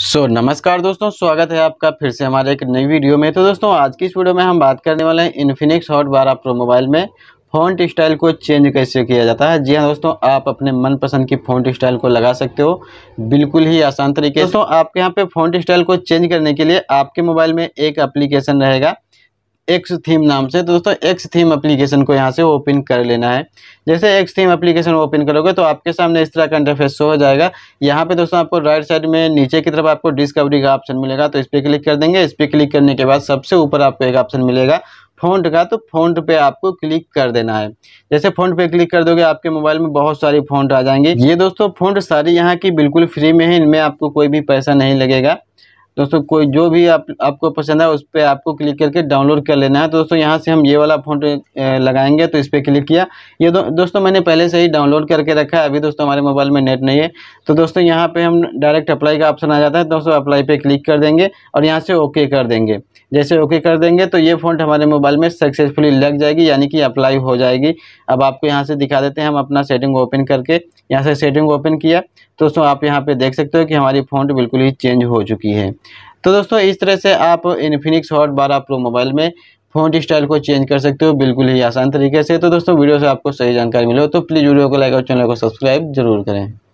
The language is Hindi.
सो so, नमस्कार दोस्तों स्वागत है आपका फिर से हमारे एक नई वीडियो में तो दोस्तों आज की इस वीडियो में हम बात करने वाले हैं इन्फिनिक्स हॉट बारह प्रो मोबाइल में फ़ॉन्ट स्टाइल को चेंज कैसे किया जाता है जी हाँ दोस्तों आप अपने मनपसंद की फ़ॉन्ट स्टाइल को लगा सकते हो बिल्कुल ही आसान तरीके दोस्तों आपके यहाँ पे फ़ॉन्ट स्टाइल को चेंज करने के लिए आपके मोबाइल में एक अप्लीकेशन रहेगा एक्स थीम नाम से तो दोस्तों एक्स थीम एप्लीकेशन को यहाँ से ओपन कर लेना है जैसे एक्स थीम एप्लीकेशन ओपन करोगे तो आपके सामने इस तरह का इंटरफेस शो हो जाएगा यहाँ पे दोस्तों आपको राइट साइड में नीचे की तरफ आपको डिस्कवरी का ऑप्शन मिलेगा तो इस पर क्लिक कर देंगे इस पर क्लिक करने के बाद सबसे ऊपर आपको एक ऑप्शन मिलेगा फ़ॉन्ट का तो फ़ॉन्ट पे आपको क्लिक कर देना है जैसे फ़ॉन्ट पे क्लिक कर दोगे आपके मोबाइल में बहुत सारी फ़ॉन्ट आ जाएंगे ये दोस्तों फ़ॉन्ट सारी यहाँ की बिल्कुल फ्री में है इनमें आपको कोई भी पैसा नहीं लगेगा दोस्तों कोई जो भी आप आपको पसंद है उस पर आपको क्लिक करके डाउनलोड कर लेना है तो दोस्तों यहाँ से हम ये वाला फोन लगाएंगे तो इस पर क्लिक किया ये दो, दोस्तों मैंने पहले से ही डाउनलोड करके रखा है अभी दोस्तों हमारे मोबाइल में नेट नहीं है तो दोस्तों यहाँ पर हम डायरेक्ट अप्लाई का ऑप्शन आ जाता है दोस्तों अप्लाई पर क्लिक कर देंगे और यहाँ से ओके कर देंगे जैसे ओके कर देंगे तो ये फ़ॉन्ट हमारे मोबाइल में सक्सेसफुली लग जाएगी यानी कि अप्लाई हो जाएगी अब आपको यहाँ से दिखा देते हैं हम अपना सेटिंग ओपन करके यहाँ से सेटिंग ओपन किया तो दोस्तों आप यहाँ पे देख सकते हो कि हमारी फ़ॉन्ट बिल्कुल ही चेंज हो चुकी है तो दोस्तों इस तरह से आप इन्फिनिक्स हॉट बारह प्रो मोबाइल में फ़ोन स्टाइल को चेंज कर सकते हो बिल्कुल ही आसान तरीके से तो दोस्तों वीडियो से आपको सही जानकारी मिले तो प्लीज़ वीडियो को लाइक और चैनल को सब्सक्राइब जरूर करें